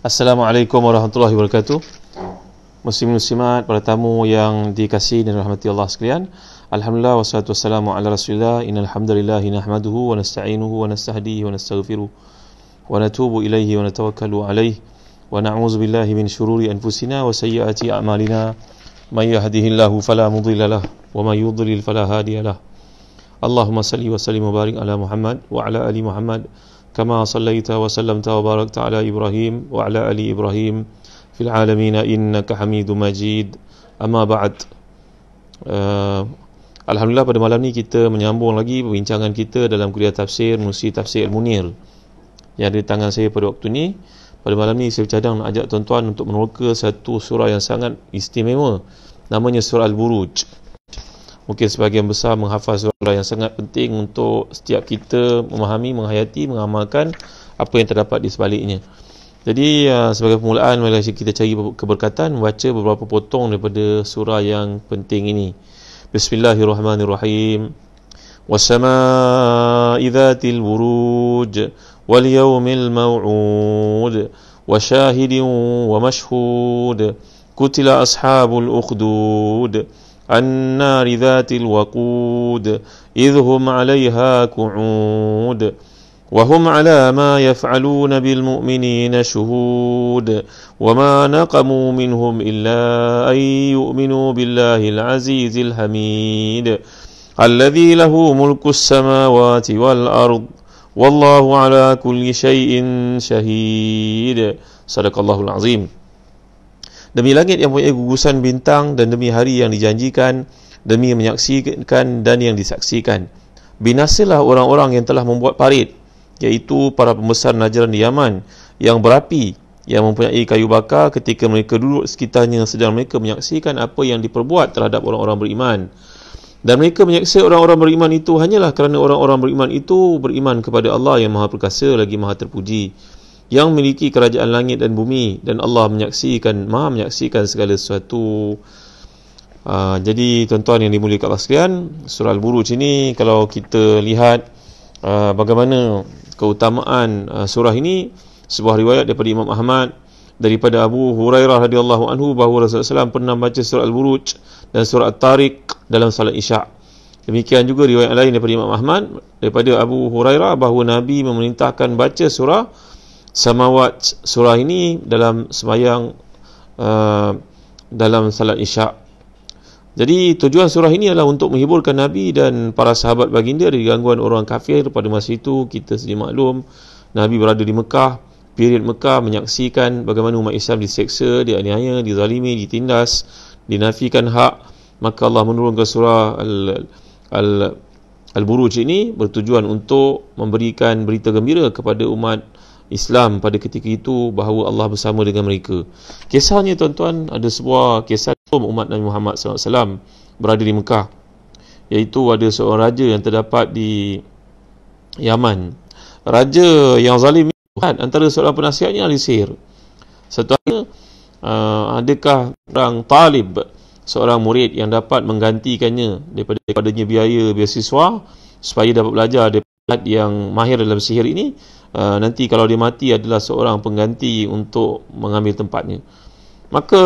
Assalamualaikum warahmatullahi wabarakatuh Muslim muslimat para tamu yang dikasihi dan rahmati Allah sekalian Alhamdulillah wassalatu wassalamu ala rasulillah Innal hamdalillahi nahmaduhu wa nasta'inuhu wa nasta'hadihi wa nasta'gfiruh Wa natubu ilaihi wa natawakkalu alaihi Wa na'uzu billahi min syururi anfusina wa sayyati a'malina Man yahadihillahu falamudillalah Wa man yudlil falahadiyalah Allahumma salli wa sallim wa barik ala Muhammad Wa ala ali Muhammad كما صليت وسلمت وباركت على ابراهيم وعلى ال ابراهيم في العالمين انك حميد مجيد اما بعد Alhamdulillah pada malam ni kita menyambung lagi perbincangan kita dalam kuliah tafsir Musi Tafsir munir yang ada di tangan saya pada waktu ni pada malam ni saya bercadang nak ajak tuan-tuan untuk meneroka satu surah yang sangat istimewa namanya surah Al-Buruj mungkin sebahagian besar menghafaz surah yang sangat penting untuk setiap kita memahami, menghayati, mengamalkan apa yang terdapat di sebaliknya. Jadi ya, sebagai permulaan mari kita cari keberkatan baca beberapa potong daripada surah yang penting ini. Bismillahirrahmanirrahim. Wassama'i dzatil buruj wal yawmil maw'ud wa shahidin wa mashhud. Kutila ashabul ukhdud. النار ذات الوقود إذ هم عليها قعود وهم على ما يفعلون بالمؤمنين شهود وما نقموا منهم إلا أن يؤمنوا بالله العزيز الحميد الذي له ملك السماوات والأرض والله على كل شيء شهيد صدق الله العظيم demi langit yang punya gugusan bintang dan demi hari yang dijanjikan demi menyaksikan dan yang disaksikan binasalah orang-orang yang telah membuat parit iaitu para pembesar najran di Yaman yang berapi yang mempunyai kayu bakar ketika mereka duduk sekitarnya sedang mereka menyaksikan apa yang diperbuat terhadap orang-orang beriman dan mereka menyaksa orang-orang beriman itu hanyalah kerana orang-orang beriman itu beriman kepada Allah yang Maha Perkasa lagi Maha Terpuji yang memiliki kerajaan langit dan bumi dan Allah menyaksikan maha menyaksikan segala sesuatu uh, jadi tuan-tuan yang dimuliakan Allah sekalian surah al-buruj ini kalau kita lihat uh, bagaimana keutamaan uh, surah ini sebuah riwayat daripada Imam Ahmad daripada Abu Hurairah radhiyallahu anhu bahawa Rasulullah SAW pernah baca surah al-buruj dan surah at-tariq dalam salat isyak Demikian juga riwayat lain daripada Imam Ahmad daripada Abu Hurairah bahawa Nabi memerintahkan baca surah samawat surah ini dalam semayang uh, dalam salat isyak jadi tujuan surah ini adalah untuk menghiburkan Nabi dan para sahabat baginda dari gangguan orang kafir pada masa itu kita sedia maklum Nabi berada di Mekah period Mekah menyaksikan bagaimana umat Islam diseksa, dianiaya, dizalimi, ditindas, dinafikan hak maka Allah menurunkan surah Al- Al- Al-Buruj ini bertujuan untuk memberikan berita gembira kepada umat Islam pada ketika itu bahawa Allah bersama dengan mereka. Kisahnya tuan-tuan ada sebuah kisah umat Nabi Muhammad SAW berada di Mekah iaitu ada seorang raja yang terdapat di Yaman. Raja yang zalim itu kan antara seorang penasihatnya ahli sihir. Satu hari uh, adakah orang talib seorang murid yang dapat menggantikannya daripada daripadanya biaya beasiswa supaya dapat belajar daripada yang mahir dalam sihir ini Ah, nanti kalau dia mati adalah seorang pengganti untuk mengambil tempatnya. Maka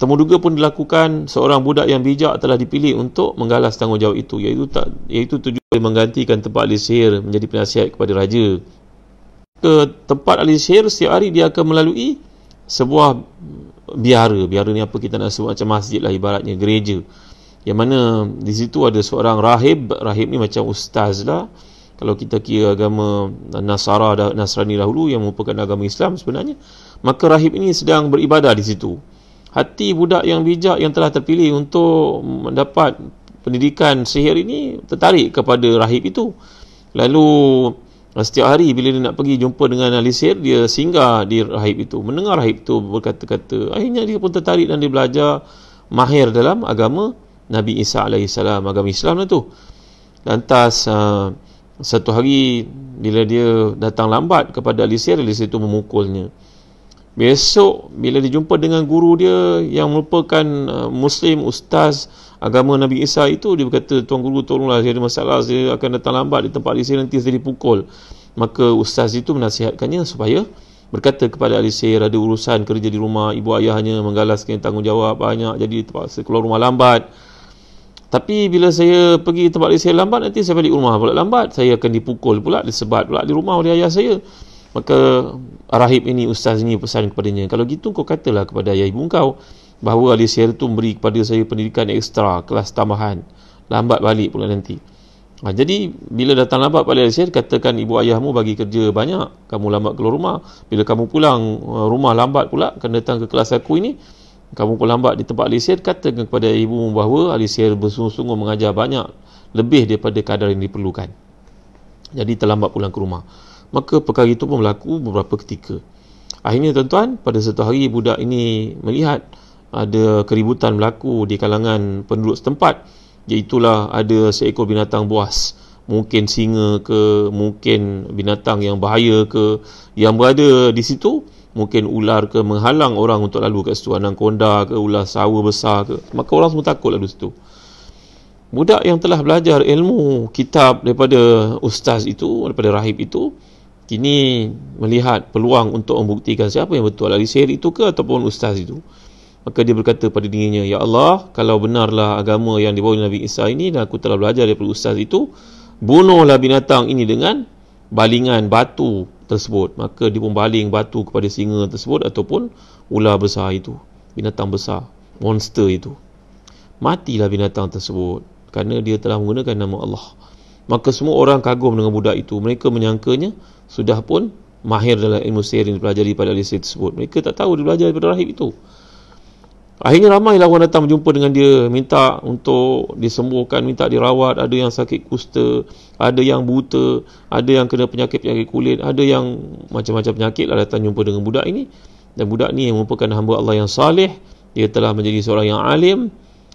temuduga pun dilakukan seorang budak yang bijak telah dipilih untuk menggalas tanggungjawab itu iaitu tak iaitu tujuan menggantikan tempat Ali Sihir menjadi penasihat kepada raja. Ke tempat Ali Sihir setiap hari dia akan melalui sebuah biara. Biara ni apa kita nak sebut macam masjid lah ibaratnya gereja. Yang mana di situ ada seorang rahib, rahib ni macam ustaz lah kalau kita kira agama Nasara Nasrani dahulu yang merupakan agama Islam sebenarnya maka rahib ini sedang beribadah di situ hati budak yang bijak yang telah terpilih untuk mendapat pendidikan sihir ini tertarik kepada rahib itu lalu eh, setiap hari bila dia nak pergi jumpa dengan ahli sihir dia singgah di rahib itu mendengar rahib itu berkata-kata akhirnya dia pun tertarik dan dia belajar mahir dalam agama Nabi Isa AS agama Islam itu lah lantas uh, satu hari bila dia datang lambat kepada Alicia, Alicia itu memukulnya. Besok bila dia jumpa dengan guru dia yang merupakan uh, Muslim, Ustaz agama Nabi Isa itu, dia berkata, Tuan Guru tolonglah, saya ada masalah, dia akan datang lambat di tempat Alicia nanti saya dipukul. Maka Ustaz itu menasihatkannya supaya berkata kepada Alicia ada urusan kerja di rumah, ibu ayahnya menggalaskan tanggungjawab banyak, jadi terpaksa keluar rumah lambat. Tapi bila saya pergi tempat saya lambat nanti saya balik rumah pula lambat saya akan dipukul pula disebat pula di rumah oleh ayah saya. Maka rahib ini ustaz ini pesan kepadanya kalau gitu kau katalah kepada ayah ibu kau bahawa Ali Syair itu memberi kepada saya pendidikan ekstra kelas tambahan lambat balik pula nanti. Ha, jadi bila datang lambat pada Ali Syair katakan ibu ayahmu bagi kerja banyak kamu lambat keluar rumah bila kamu pulang uh, rumah lambat pula kena datang ke kelas aku ini kamu lambat di tempat lisir katakan kepada ibu ibumu bahawa lisir bersungguh-sungguh mengajar banyak lebih daripada kadar yang diperlukan jadi terlambat pulang ke rumah maka perkara itu pun berlaku beberapa ketika akhirnya tuan-tuan pada satu hari budak ini melihat ada keributan berlaku di kalangan penduduk setempat iaitulah ada seekor binatang buas mungkin singa ke mungkin binatang yang bahaya ke yang berada di situ mungkin ular ke menghalang orang untuk lalu kat situ anaconda ke ular sawah besar ke maka orang semua takut lalu situ budak yang telah belajar ilmu kitab daripada ustaz itu daripada rahib itu kini melihat peluang untuk membuktikan siapa yang betul lagi syair itu ke ataupun ustaz itu maka dia berkata pada dirinya ya Allah kalau benarlah agama yang dibawa Nabi Isa ini dan aku telah belajar daripada ustaz itu bunuhlah binatang ini dengan balingan batu tersebut maka dia pun baling batu kepada singa tersebut ataupun ular besar itu binatang besar monster itu matilah binatang tersebut kerana dia telah menggunakan nama Allah maka semua orang kagum dengan budak itu mereka menyangkanya sudah pun mahir dalam ilmu sihir yang dipelajari pada lisan tersebut mereka tak tahu dia belajar daripada rahib itu Akhirnya ramai lawan datang berjumpa dengan dia Minta untuk disembuhkan Minta dirawat Ada yang sakit kusta Ada yang buta Ada yang kena penyakit-penyakit kulit Ada yang macam-macam penyakit lah Datang jumpa dengan budak ini Dan budak ni yang merupakan hamba Allah yang salih Dia telah menjadi seorang yang alim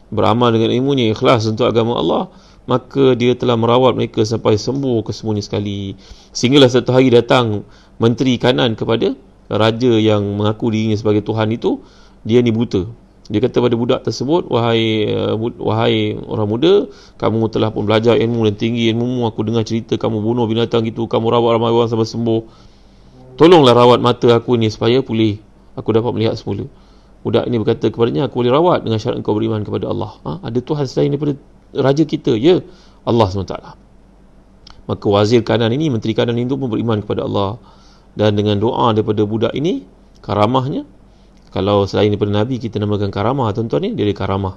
Beramal dengan ilmunya Ikhlas untuk agama Allah Maka dia telah merawat mereka Sampai sembuh kesemuanya sekali Sehinggalah satu hari datang Menteri kanan kepada Raja yang mengaku dirinya sebagai Tuhan itu dia ni buta dia kata pada budak tersebut wahai uh, wahai orang muda kamu telah pun belajar ilmu dan tinggi ilmu aku dengar cerita kamu bunuh binatang gitu kamu rawat ramai orang sampai sembuh tolonglah rawat mata aku ni supaya pulih aku dapat melihat semula budak ini berkata kepadanya aku boleh rawat dengan syarat engkau beriman kepada Allah ha? ada Tuhan selain daripada raja kita ya Allah SWT maka wazir kanan ini menteri kanan ini pun beriman kepada Allah dan dengan doa daripada budak ini karamahnya kalau selain daripada Nabi kita namakan karamah tuan-tuan ni, dia ada karamah.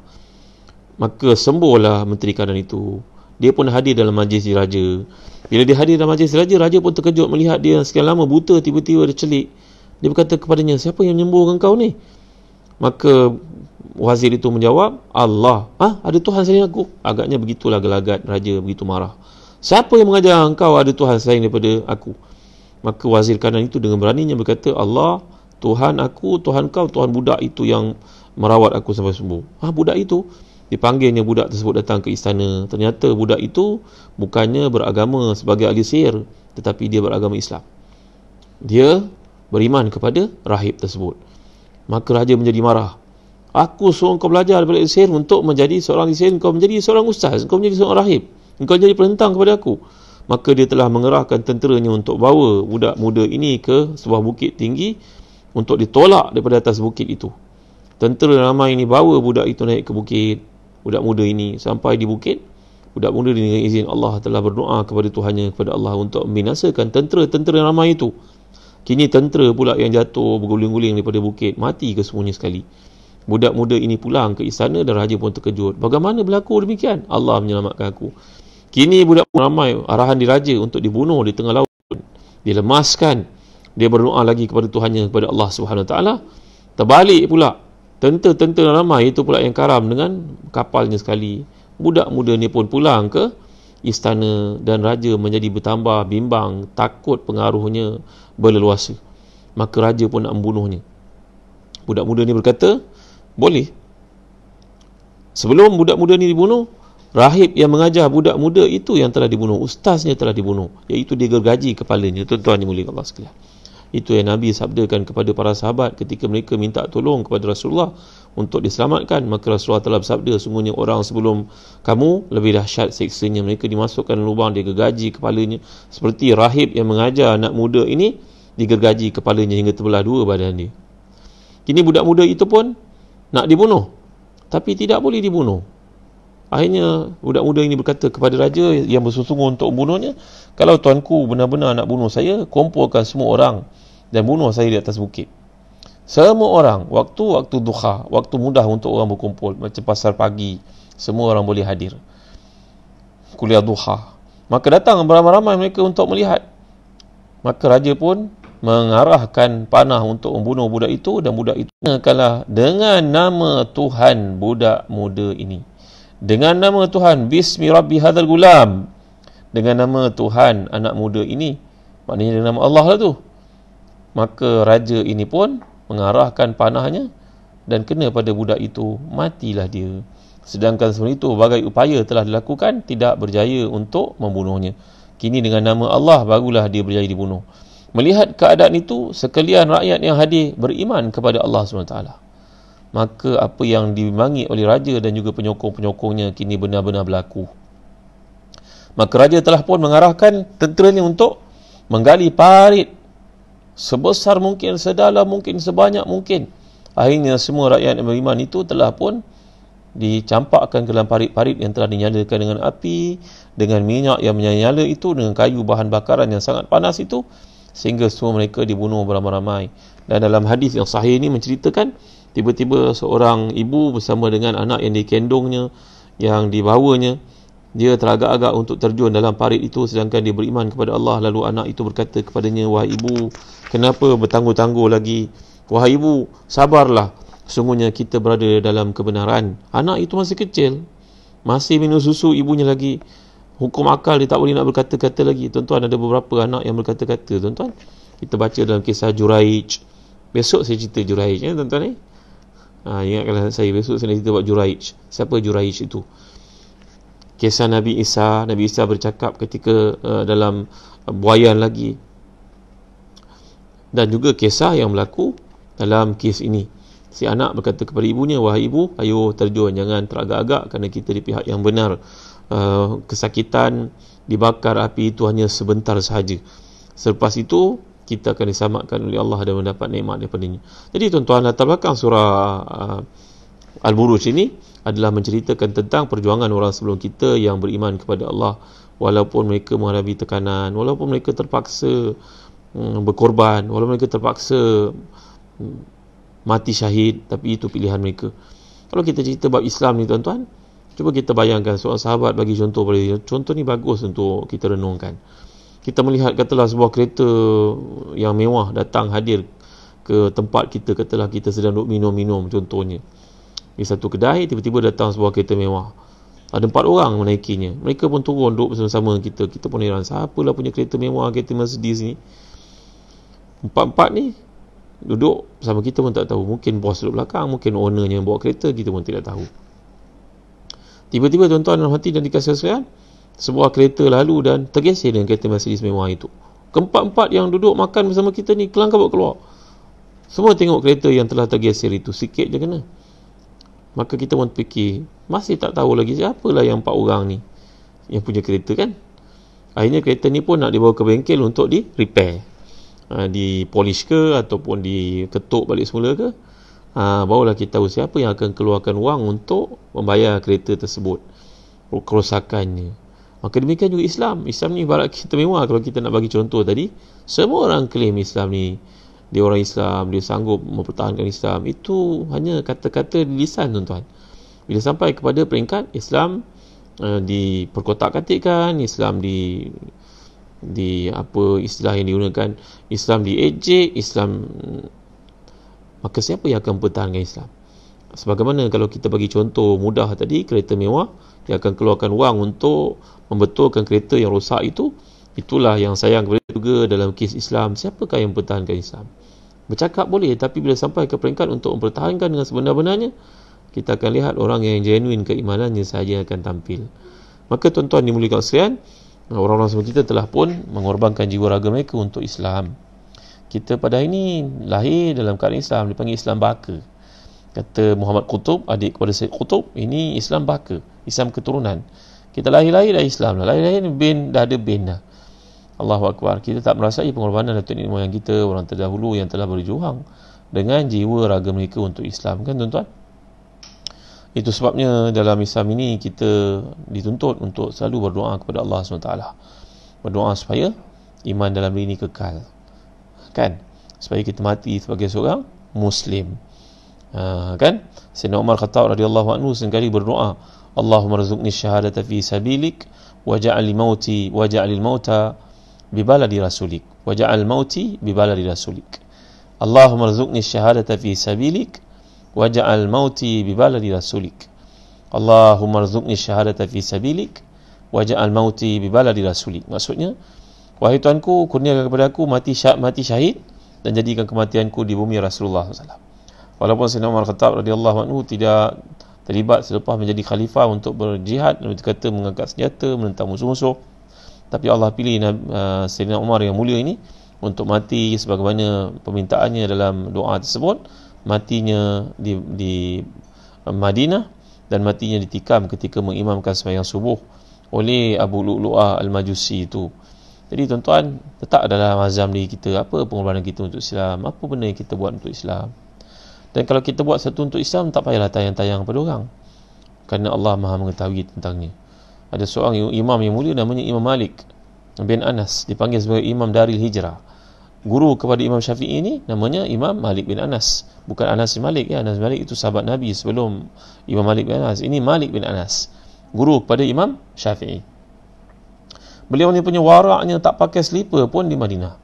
Maka sembuhlah Menteri Kanan itu. Dia pun hadir dalam majlis raja. Bila dia hadir dalam majlis raja, raja pun terkejut melihat dia sekian lama buta tiba-tiba ada celik. Dia berkata kepadanya, siapa yang menyembuhkan kau ni? Maka wazir itu menjawab, Allah. Ah, ada Tuhan selain aku. Agaknya begitulah gelagat raja begitu marah. Siapa yang mengajar engkau ada Tuhan selain daripada aku? Maka wazir kanan itu dengan beraninya berkata, Allah Tuhan aku, Tuhan kau, Tuhan budak itu yang merawat aku sampai sembuh. Ha, budak itu. Dipanggilnya budak tersebut datang ke istana. Ternyata budak itu bukannya beragama sebagai Alisir. Tetapi dia beragama Islam. Dia beriman kepada rahib tersebut. Maka raja menjadi marah. Aku suruh kau belajar daripada Alisir untuk menjadi seorang Alisir. Kau menjadi seorang ustaz. Kau menjadi seorang rahib. Kau jadi penentang kepada aku. Maka dia telah mengerahkan tenteranya untuk bawa budak muda ini ke sebuah bukit tinggi untuk ditolak daripada atas bukit itu. Tentera ramai ini bawa budak itu naik ke bukit, budak muda ini sampai di bukit. Budak muda ini dengan izin Allah telah berdoa kepada Tuhannya, kepada Allah untuk minasakan tentera-tentera ramai itu. Kini tentera pula yang jatuh berguling-guling daripada bukit, mati ke semuanya sekali. Budak muda ini pulang ke istana dan raja pun terkejut. Bagaimana berlaku demikian? Allah menyelamatkan aku. Kini budak ramai arahan diraja untuk dibunuh di tengah laut. Dilemaskan dia berdoa lagi kepada Tuhan yang kepada Allah Subhanahu taala terbalik pula tentu-tentu nama itu pula yang karam dengan kapalnya sekali budak muda ni pun pulang ke istana dan raja menjadi bertambah bimbang takut pengaruhnya berleluasa maka raja pun nak membunuhnya budak muda ni berkata boleh sebelum budak muda ni dibunuh rahib yang mengajar budak muda itu yang telah dibunuh ustaznya telah dibunuh iaitu dia gergaji kepalanya tuan-tuan yang mulia Allah sekalian itu yang Nabi sabdakan kepada para sahabat ketika mereka minta tolong kepada Rasulullah untuk diselamatkan. Maka Rasulullah telah bersabda, sungguhnya orang sebelum kamu lebih dahsyat seksanya. Mereka dimasukkan lubang, digergaji kepalanya. Seperti rahib yang mengajar anak muda ini, digergaji kepalanya hingga terbelah dua badan dia. Kini budak muda itu pun nak dibunuh. Tapi tidak boleh dibunuh. Akhirnya budak muda ini berkata kepada raja yang bersungguh untuk membunuhnya, kalau tuanku benar-benar nak bunuh saya, kumpulkan semua orang dan bunuh saya di atas bukit. Semua orang, waktu-waktu duha, waktu mudah untuk orang berkumpul, macam pasar pagi, semua orang boleh hadir. Kuliah duha. Maka datang beramai-ramai mereka untuk melihat. Maka raja pun mengarahkan panah untuk membunuh budak itu dan budak itu kalah dengan nama Tuhan budak muda ini. Dengan nama Tuhan, Bismi Rabbi Hadal Gulam. Dengan nama Tuhan anak muda ini. Maknanya dengan nama Allah lah tu maka raja ini pun mengarahkan panahnya dan kena pada budak itu matilah dia sedangkan sebelum itu bagai upaya telah dilakukan tidak berjaya untuk membunuhnya kini dengan nama Allah barulah dia berjaya dibunuh melihat keadaan itu sekalian rakyat yang hadir beriman kepada Allah SWT maka apa yang dibimbangi oleh raja dan juga penyokong-penyokongnya kini benar-benar berlaku maka raja telah pun mengarahkan tentera untuk menggali parit sebesar mungkin, sedalam mungkin, sebanyak mungkin. Akhirnya semua rakyat yang beriman itu telah pun dicampakkan ke dalam parit-parit yang telah dinyalakan dengan api, dengan minyak yang menyala itu, dengan kayu bahan bakaran yang sangat panas itu sehingga semua mereka dibunuh beramai-ramai. Dan dalam hadis yang sahih ini menceritakan tiba-tiba seorang ibu bersama dengan anak yang dikendongnya, yang dibawanya, dia teragak-agak untuk terjun dalam parit itu sedangkan dia beriman kepada Allah. Lalu anak itu berkata kepadanya, Wahai ibu, kenapa bertangguh-tangguh lagi? Wahai ibu, sabarlah. Sungguhnya kita berada dalam kebenaran. Anak itu masih kecil. Masih minum susu ibunya lagi. Hukum akal dia tak boleh nak berkata-kata lagi. Tuan-tuan, ada beberapa anak yang berkata-kata. Tuan-tuan, kita baca dalam kisah Juraij. Besok saya cerita Juraij, ya tuan-tuan. Eh? Ha, ingatkanlah saya, besok saya nak cerita buat Juraij. Siapa Juraij itu? Itu kisah Nabi Isa Nabi Isa bercakap ketika uh, dalam buayan lagi dan juga kisah yang berlaku dalam kes ini si anak berkata kepada ibunya wahai ibu ayo terjun jangan teragak-agak kerana kita di pihak yang benar uh, kesakitan dibakar api itu hanya sebentar sahaja selepas itu kita akan disamakan oleh Allah dan mendapat nikmat daripadanya jadi tuan-tuan latar belakang surah uh, Al-Buruj ini adalah menceritakan tentang perjuangan orang sebelum kita yang beriman kepada Allah walaupun mereka menghadapi tekanan walaupun mereka terpaksa hmm, berkorban walaupun mereka terpaksa hmm, mati syahid tapi itu pilihan mereka kalau kita cerita bab Islam ni tuan-tuan cuba kita bayangkan seorang sahabat bagi contoh boleh contoh ni bagus untuk kita renungkan kita melihat katalah sebuah kereta yang mewah datang hadir ke tempat kita katalah kita sedang duduk minum-minum contohnya di satu kedai tiba-tiba datang sebuah kereta mewah ada empat orang menaikinya mereka pun turun duduk bersama-sama kita kita pun heran siapalah punya kereta mewah kereta Mercedes ni empat-empat ni duduk sama kita pun tak tahu mungkin bos duduk belakang mungkin ownernya yang bawa kereta kita pun tidak tahu tiba-tiba tuan-tuan dan hati dan dikasih sekalian sebuah kereta lalu dan tergeser dengan kereta Mercedes mewah itu keempat-empat yang duduk makan bersama kita ni kelang kabut keluar semua tengok kereta yang telah tergeser itu sikit je kena maka kita pun fikir masih tak tahu lagi siapalah yang empat orang ni yang punya kereta kan akhirnya kereta ni pun nak dibawa ke bengkel untuk di repair ha, di polish ke ataupun di ketuk balik semula ke ha, barulah kita tahu siapa yang akan keluarkan wang untuk membayar kereta tersebut kerosakannya maka demikian juga Islam Islam ni ibarat kita memang kalau kita nak bagi contoh tadi semua orang claim Islam ni dia orang Islam, dia sanggup mempertahankan Islam. Itu hanya kata-kata di lisan tuan-tuan. Bila sampai kepada peringkat Islam uh, diperkotak-katikkan, Islam di di apa istilah yang digunakan, Islam di ejek, Islam maka siapa yang akan pertahankan Islam? Sebagaimana kalau kita bagi contoh mudah tadi kereta mewah dia akan keluarkan wang untuk membetulkan kereta yang rosak itu Itulah yang sayang kepada juga dalam kes Islam. Siapakah yang mempertahankan Islam? Bercakap boleh tapi bila sampai ke peringkat untuk mempertahankan dengan sebenar-benarnya kita akan lihat orang yang genuine keimanannya sahaja akan tampil. Maka tuan-tuan dimulikan sekalian, orang-orang seperti kita telah pun mengorbankan jiwa raga mereka untuk Islam. Kita pada hari ini lahir dalam keadaan Islam, dipanggil Islam baka. Kata Muhammad Qutub, adik kepada Syed Qutub, ini Islam baka, Islam keturunan. Kita lahir-lahir dah Islam lah. Lahir-lahir ni dah ada bin dah. Allahu Akbar kita tak merasai pengorbanan datuk nenek moyang kita orang terdahulu yang telah berjuang dengan jiwa raga mereka untuk Islam kan tuan-tuan itu sebabnya dalam Islam ini kita dituntut untuk selalu berdoa kepada Allah SWT berdoa supaya iman dalam diri ini kekal kan supaya kita mati sebagai seorang Muslim ha, kan Sayyidina Umar Khattab radhiyallahu anhu sekali berdoa Allahumma razuqni syahadata fi sabilik waja'al mauti waja'al mauta ببلد رسولك وجعل موتي ببلد رسولك اللهم ارزقني الشهادة في سبيلك وجعل موتي ببلد رسولك اللهم ارزقني الشهادة في سبيلك وجعل موتي ببلد Rasulik. maksudnya wahai tuanku kurniakan kepada aku mati syahid mati syahid dan jadikan kematianku di bumi Rasulullah SAW walaupun Sayyidina Umar Khattab radhiyallahu anhu tidak terlibat selepas menjadi khalifah untuk berjihad dan kata mengangkat senjata menentang musuh-musuh tapi Allah pilih uh, Sayyidina Umar yang mulia ini untuk mati sebagaimana permintaannya dalam doa tersebut matinya di di Madinah dan matinya ditikam ketika mengimamkan semayang subuh oleh Abu Lu'lu'ah Al-Majusi itu jadi tuan-tuan letak dalam azam diri kita apa pengorbanan kita untuk Islam apa benda yang kita buat untuk Islam dan kalau kita buat satu untuk Islam tak payahlah tayang-tayang pada orang kerana Allah maha mengetahui tentangnya ada seorang yang imam yang mulia namanya Imam Malik bin Anas dipanggil sebagai imam dari hijrah guru kepada Imam Syafi'i ini namanya Imam Malik bin Anas bukan Anas bin Malik ya Anas bin Malik itu sahabat Nabi sebelum Imam Malik bin Anas ini Malik bin Anas guru kepada Imam Syafi'i beliau ni punya waraknya tak pakai selipar pun di Madinah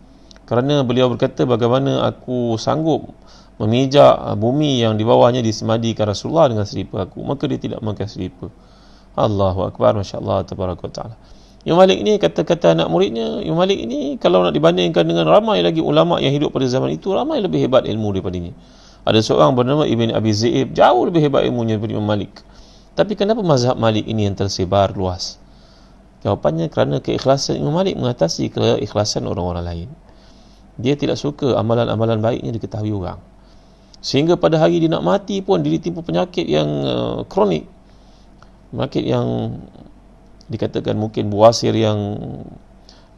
kerana beliau berkata bagaimana aku sanggup memijak uh, bumi yang di bawahnya disemadikan Rasulullah dengan selipar aku maka dia tidak memakai selipar Allahu Akbar MasyaAllah Tabaraku Ta'ala Imam Malik ni kata-kata anak muridnya Imam Malik ni kalau nak dibandingkan dengan ramai lagi ulama yang hidup pada zaman itu ramai lebih hebat ilmu daripadanya ada seorang bernama Ibn Abi Zaid jauh lebih hebat ilmunya daripada Imam Malik tapi kenapa mazhab Malik ini yang tersebar luas jawapannya kerana keikhlasan Imam Malik mengatasi keikhlasan orang-orang lain dia tidak suka amalan-amalan baiknya diketahui orang sehingga pada hari dia nak mati pun dia ditimpa penyakit yang uh, kronik Makit yang dikatakan mungkin buasir yang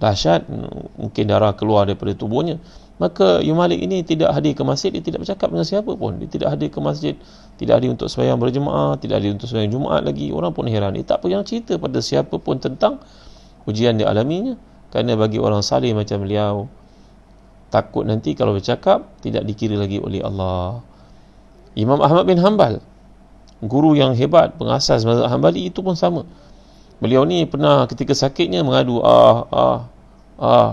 dahsyat mungkin darah keluar daripada tubuhnya maka Imam Malik ini tidak hadir ke masjid dia tidak bercakap dengan siapa pun dia tidak hadir ke masjid tidak hadir untuk sembahyang berjemaah tidak hadir untuk sembahyang Jumaat lagi orang pun heran dia tak pernah cerita pada siapa pun tentang ujian dia alaminya kerana bagi orang salih macam beliau takut nanti kalau bercakap tidak dikira lagi oleh Allah Imam Ahmad bin Hanbal guru yang hebat pengasas mazhab Hambali itu pun sama beliau ni pernah ketika sakitnya mengadu ah ah ah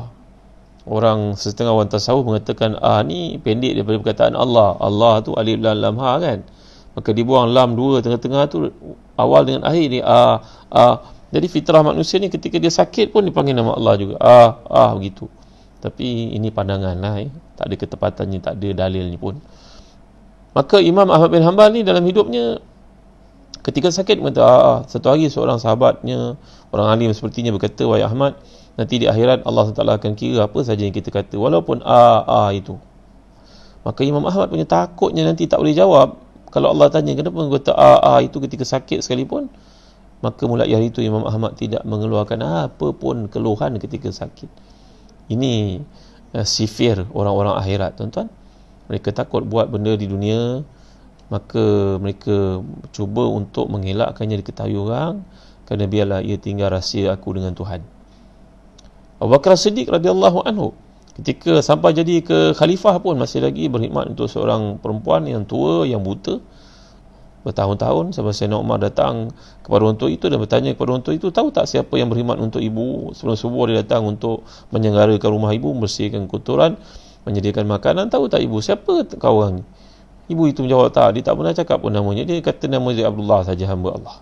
orang setengah orang tasawuf mengatakan ah ni pendek daripada perkataan Allah Allah tu alif lam lam ha kan maka dibuang lam dua tengah-tengah tu awal dengan akhir ni ah ah jadi fitrah manusia ni ketika dia sakit pun dipanggil nama Allah juga ah ah begitu tapi ini pandangan lah eh. tak ada ketepatannya tak ada dalilnya pun maka Imam Ahmad bin Hanbal ni dalam hidupnya Ketika sakit kata ah, ah, satu hari seorang sahabatnya orang alim sepertinya berkata wahai Ahmad nanti di akhirat Allah SWT akan kira apa saja yang kita kata walaupun ah ah itu. Maka Imam Ahmad punya takutnya nanti tak boleh jawab kalau Allah tanya kenapa kau kata ah ah itu ketika sakit sekalipun maka mulai hari itu Imam Ahmad tidak mengeluarkan apa pun keluhan ketika sakit. Ini eh, sifir orang-orang akhirat tuan-tuan. Mereka takut buat benda di dunia maka mereka cuba untuk mengelakkannya diketahui orang kerana biarlah ia tinggal rahsia aku dengan Tuhan Abu Bakar Siddiq radhiyallahu anhu ketika sampai jadi ke khalifah pun masih lagi berkhidmat untuk seorang perempuan yang tua yang buta bertahun-tahun sampai Sayyidina Umar datang kepada orang tua itu dan bertanya kepada orang tua itu tahu tak siapa yang berkhidmat untuk ibu sebelum subuh dia datang untuk menyenggarakan rumah ibu membersihkan kotoran menyediakan makanan tahu tak ibu siapa kau ni Ibu itu menjawab, tak, dia tak pernah cakap pun namanya. Dia kata nama dia Abdullah saja hamba Allah.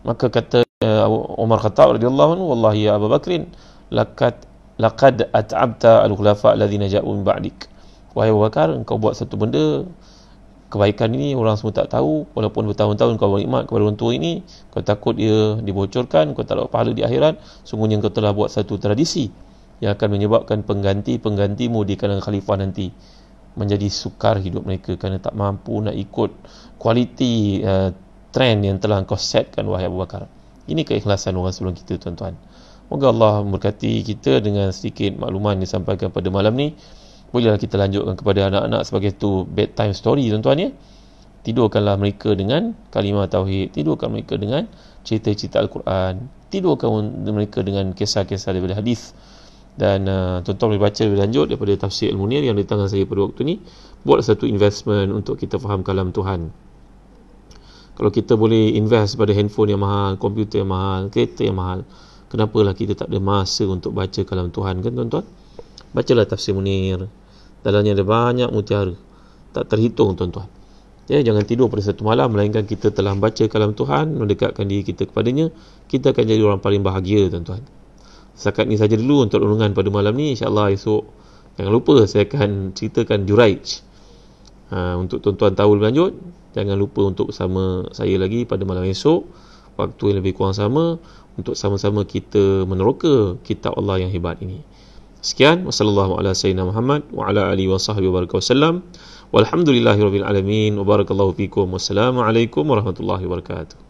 Maka kata uh, Umar Khattab radhiyallahu anhu, wallahi ya Abu Bakrin, lakad laqad at'abta al-khulafa alladhina ja'u min ba'dik. Wahai Abu Bakar, engkau buat satu benda kebaikan ini orang semua tak tahu walaupun bertahun-tahun kau berkhidmat kepada orang tua ini kau takut dia dibocorkan kau tak dapat pahala di akhirat sungguhnya kau telah buat satu tradisi yang akan menyebabkan pengganti-penggantimu di kalangan khalifah nanti menjadi sukar hidup mereka kerana tak mampu nak ikut kualiti uh, trend yang telah kau setkan wahai Abu Bakar. Ini keikhlasan orang sebelum kita tuan-tuan. Moga Allah memberkati kita dengan sedikit makluman yang disampaikan pada malam ni. Bolehlah kita lanjutkan kepada anak-anak sebagai tu bedtime story tuan-tuan ya. Tidurkanlah mereka dengan kalimah tauhid, tidurkan mereka dengan cerita-cerita al-Quran, tidurkan mereka dengan kisah-kisah daripada hadis dan uh, tuan-tuan boleh baca lebih lanjut daripada tafsir Al-Munir yang ditangan saya pada waktu ni buat satu investment untuk kita faham kalam Tuhan kalau kita boleh invest pada handphone yang mahal komputer yang mahal kereta yang mahal kenapalah kita tak ada masa untuk baca kalam Tuhan kan tuan-tuan bacalah tafsir Munir dalamnya ada banyak mutiara tak terhitung tuan-tuan Ya, jangan tidur pada satu malam melainkan kita telah baca kalam Tuhan mendekatkan diri kita kepadanya kita akan jadi orang paling bahagia tuan-tuan setakat ni saja dulu untuk renungan pada malam ni insyaallah esok jangan lupa saya akan ceritakan juraij ha, untuk tuan-tuan tahu lebih lanjut jangan lupa untuk bersama saya lagi pada malam esok waktu yang lebih kurang sama untuk sama-sama kita meneroka kitab Allah yang hebat ini sekian wassalamualaikum warahmatullahi wabarakatuh wa wabarakallahu fikum wassalamualaikum warahmatullahi wabarakatuh